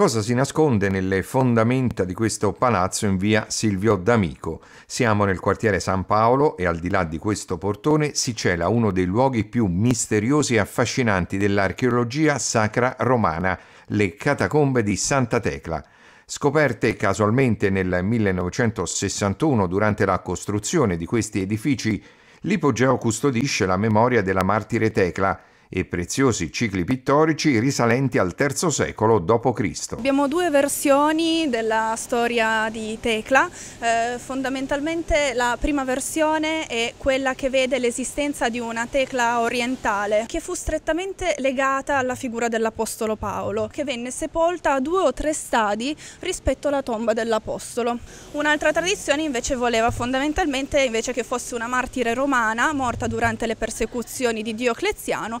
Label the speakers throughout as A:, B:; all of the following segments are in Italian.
A: Cosa si nasconde nelle fondamenta di questo palazzo in via Silvio D'Amico? Siamo nel quartiere San Paolo e al di là di questo portone si cela uno dei luoghi più misteriosi e affascinanti dell'archeologia sacra romana, le catacombe di Santa Tecla. Scoperte casualmente nel 1961 durante la costruzione di questi edifici, l'ipogeo custodisce la memoria della martire Tecla, e preziosi cicli pittorici risalenti al III secolo d.C.
B: Abbiamo due versioni della storia di Tecla, eh, fondamentalmente la prima versione è quella che vede l'esistenza di una Tecla orientale che fu strettamente legata alla figura dell'Apostolo Paolo, che venne sepolta a due o tre stadi rispetto alla tomba dell'Apostolo. Un'altra tradizione invece voleva fondamentalmente invece che fosse una martire romana morta durante le persecuzioni di Diocleziano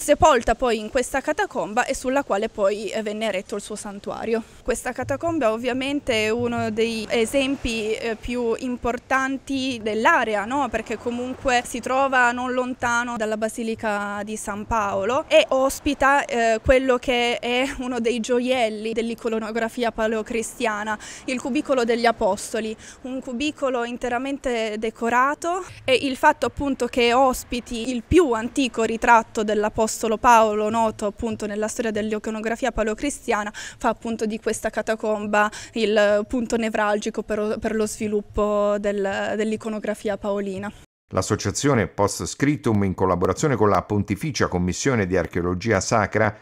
B: sepolta poi in questa catacomba e sulla quale poi eh, venne eretto il suo santuario. Questa catacomba ovviamente è uno dei esempi eh, più importanti dell'area, no? perché comunque si trova non lontano dalla Basilica di San Paolo e ospita eh, quello che è uno dei gioielli dell'iconografia paleocristiana, il cubicolo degli Apostoli, un cubicolo interamente decorato e il fatto appunto che ospiti il più antico ritratto dell'Apostolo l'Apostolo Paolo, noto appunto nella storia dell'iconografia paleocristiana, fa appunto di questa catacomba il eh, punto nevralgico per, per lo sviluppo del, dell'iconografia paolina.
A: L'associazione Post Scriptum, in collaborazione con la Pontificia Commissione di Archeologia Sacra,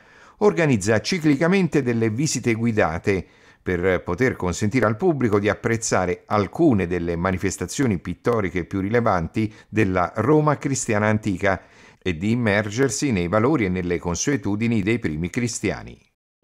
A: organizza ciclicamente delle visite guidate per poter consentire al pubblico di apprezzare alcune delle manifestazioni pittoriche più rilevanti della Roma cristiana antica e di immergersi nei valori e nelle consuetudini dei primi cristiani.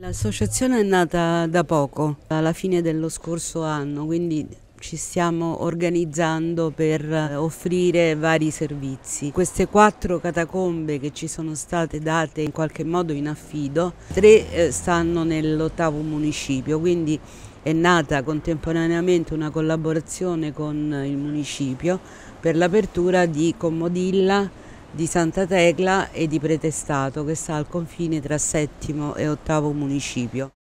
C: L'associazione è nata da poco, alla fine dello scorso anno, quindi ci stiamo organizzando per eh, offrire vari servizi. Queste quattro catacombe che ci sono state date in qualche modo in affido, tre eh, stanno nell'ottavo municipio, quindi è nata contemporaneamente una collaborazione con il municipio per l'apertura di Commodilla, di Santa Tecla e di Pretestato che sta al confine tra settimo e ottavo municipio.